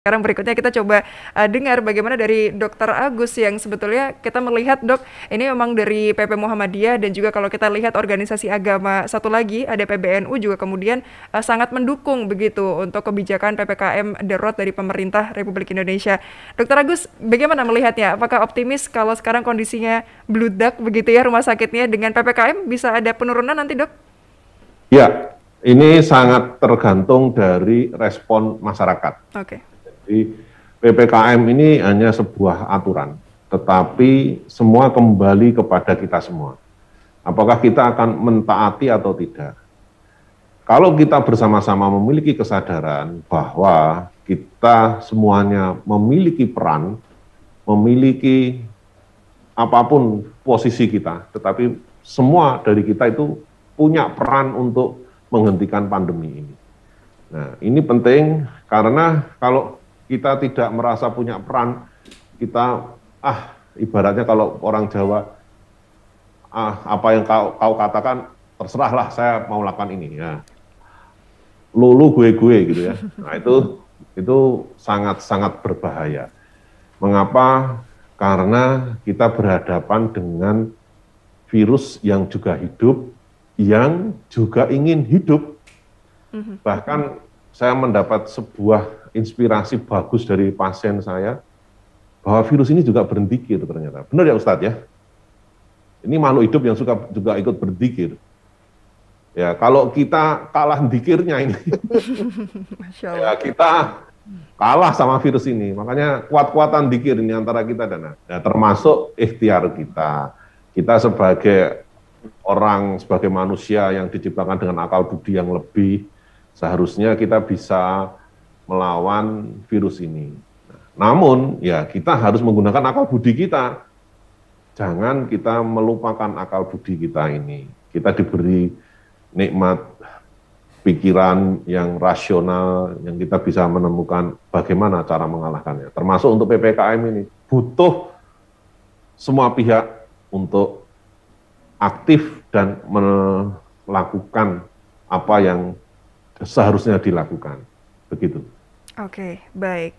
Sekarang berikutnya kita coba uh, dengar bagaimana dari Dr. Agus yang sebetulnya kita melihat dok ini memang dari PP Muhammadiyah dan juga kalau kita lihat organisasi agama satu lagi ada PBNU juga kemudian uh, sangat mendukung begitu untuk kebijakan PPKM darurat dari pemerintah Republik Indonesia. Dr. Agus bagaimana melihatnya? Apakah optimis kalau sekarang kondisinya bludak begitu ya rumah sakitnya dengan PPKM bisa ada penurunan nanti dok? Ya, ini sangat tergantung dari respon masyarakat. Oke. Okay jadi PPKM ini hanya sebuah aturan, tetapi semua kembali kepada kita semua. Apakah kita akan mentaati atau tidak? Kalau kita bersama-sama memiliki kesadaran bahwa kita semuanya memiliki peran, memiliki apapun posisi kita, tetapi semua dari kita itu punya peran untuk menghentikan pandemi ini. Nah, ini penting karena kalau kita tidak merasa punya peran, kita ah ibaratnya kalau orang Jawa ah apa yang kau kau katakan terserahlah saya mau lakukan ini ya. Lulu gue gue gitu ya. Nah itu itu sangat sangat berbahaya. Mengapa? Karena kita berhadapan dengan virus yang juga hidup, yang juga ingin hidup. Mhm. Bahkan saya mendapat sebuah inspirasi bagus dari pasien saya bahwa virus ini juga berdikir ternyata. Benar ya Ustadz ya? Ini makhluk hidup yang suka juga ikut berdikir. Ya, kalau kita kalah dikirnya ini, ya kita kalah sama virus ini. Makanya kuat-kuatan dikir ini antara kita dan ya, termasuk ikhtiar kita. Kita sebagai orang, sebagai manusia yang diciptakan dengan akal budi yang lebih, seharusnya kita bisa melawan virus ini. namun ya kita harus menggunakan akal budi kita. Jangan kita melupakan akal budi kita ini. Kita diberi nikmat pikiran yang rasional yang kita bisa menemukan bagaimana cara mengalahkannya. Termasuk untuk PPKM ini butuh semua pihak untuk aktif dan melakukan apa yang seharusnya dilakukan begitu. Oke, baik.